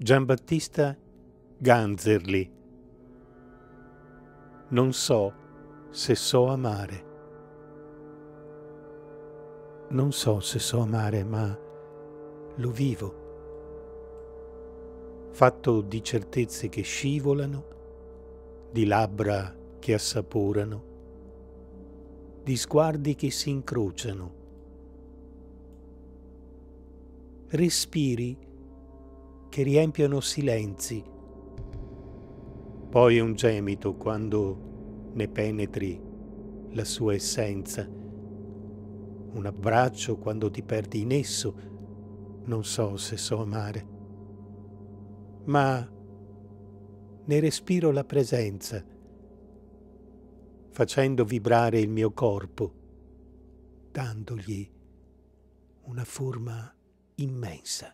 Giambattista Ganzerli. Non so se so amare. Non so se so amare, ma lo vivo. Fatto di certezze che scivolano, di labbra che assaporano, di sguardi che si incrociano. Respiri che riempiono silenzi. Poi un gemito quando ne penetri la sua essenza, un abbraccio quando ti perdi in esso, non so se so amare, ma ne respiro la presenza, facendo vibrare il mio corpo, dandogli una forma immensa.